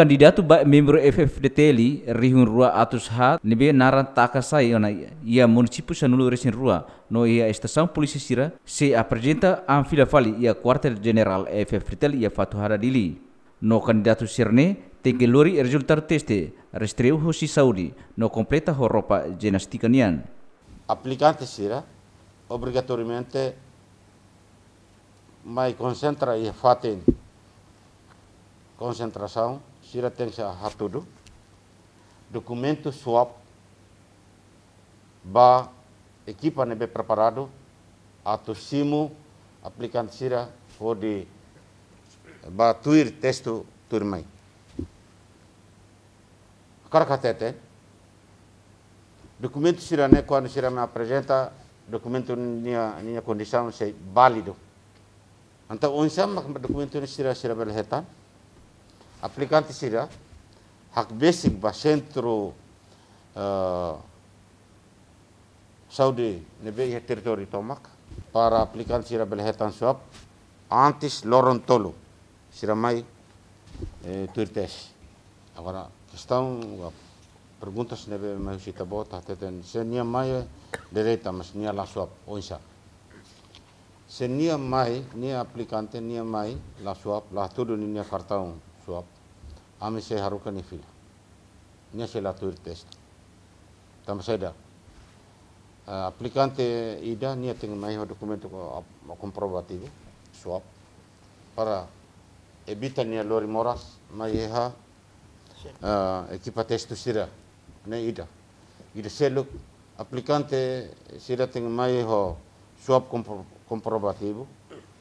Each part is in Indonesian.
Candidato ba membro FFDTL rihun rua atus ha nibe naran takasai ona ia município sanulu resin rua no ia estação polisi sira se apresenta anfila fali ia quartel general FFDTL ia fatuhara dili no candidato sirne tenge lori resultar teste restreu hosi saudi no completa horopa genastica nian sira obrigatoriamente mai concentra e fatin concentração sira tensa hatudu documento SWAP ba equipa nebe preparado ato simu aplikan sira hode ba tuir testo tuir mai karakatete documento sira ne quando sira me apresenta documento nia nia condição sei válido então onde é documento sira sira belhetan aplicante seria hakbesik ba centro uh, eh, Saudi nebe ia teritori tomak para aplicante sira belhetan suap antes lorontolo seria mai eh, turtes agora questão perguntas nebe mai usita bota teten senia mai dereta mas nia la suap onsa senia mai nia aplikante nia mai la suap la tudo nia fartaung suap ami se harukan ni fil nya se la tuir test tam seda eh, ida nia teng mai ho documento comprobativo suap para ebita nia lori moras mai ha eh, ekipa testu sira ne ida ida seluk aplikante sira teng mai ho suap comprobativo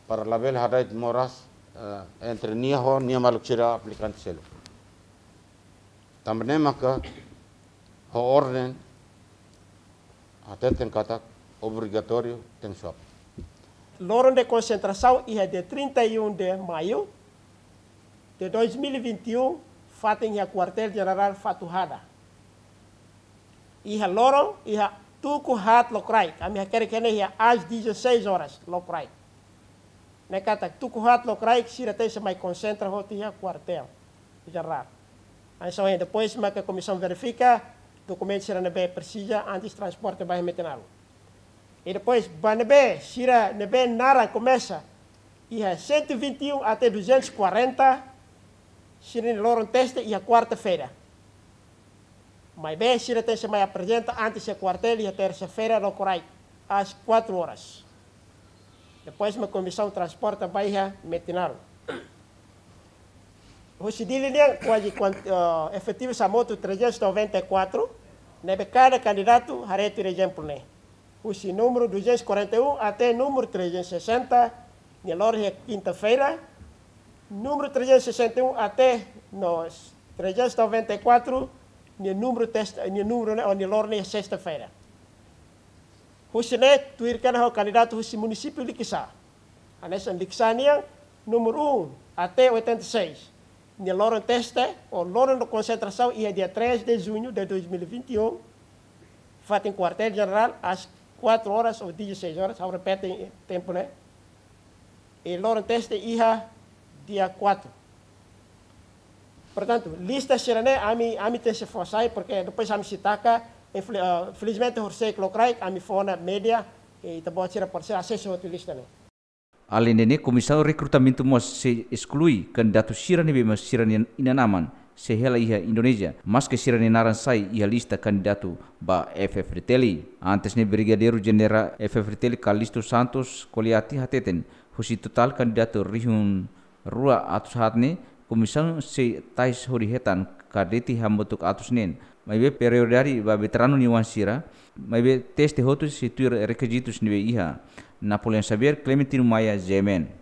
para label hadait moras Eh, entre Nieho, Niemalukchira, aplicante Selo. Também maka ho ordem até tem cata obrigatório tem shop. Loro de concentração é de 31 de maio de 2021, fatem a quartel-general Fatuhada. E a Loron e a Tuku Hat A minha querida é às 16 horas, Lokrai nekata tukuhat lokrai kshira tese mai concentra rotia quartel gerar então aí depois mas é a comissão verifica documentos será bem precisa antes transporte vai metenalo e depois banebe shira nebe nara começa e é 121 até 240 shira loron teste e a é quarta-feira mas bem shira tese mai apresenta antes a é quartel e a terça-feira lokrai às quatro horas depois uma comissão transporta bairro Metinaro. Rosidilinian, uh, eh, efetivo Samoto 394, beca cada candidato hareto exemplo né. Rosi número 241 até número 360, na loja quinta-feira. Número 361 até nós 394, no número, testa, no número, na sexta-feira husne tuirkan ho candidato husi município likisa anesan likisania número 1 até 86 ne loron teste o loron de concentração ia dia 3 de junho de 2021 fato em quartel general às 4 horas ou 16 horas ao repetem tempo né e loron teste ia dia 4 portanto lista serene ami ami tese forçai porque depois ami citaca Uh, Felizmente Horsei Klokraik, Amifona Media, e eh, também tira parceiro acesso ao utilista. Além de rekrutamintu recrutamento mas se exclui candidato sirani bema sirani inanaman sehela iha Indonesia mas ke sirani naransai iha lista kandidatu ba FF Riteli. Antes ne Brigadeiro General FF Riteli Kalisto Santos Koliati Hateten husi total kandidatu rihun rua atus hatne komisang se tais hori hetan kadeti hambutuk atus nen maibe periodari ba veterano ni wansira maibe teste hotus situir requisitos nibe iha Napoleon Xavier Clementino Maya Zemen.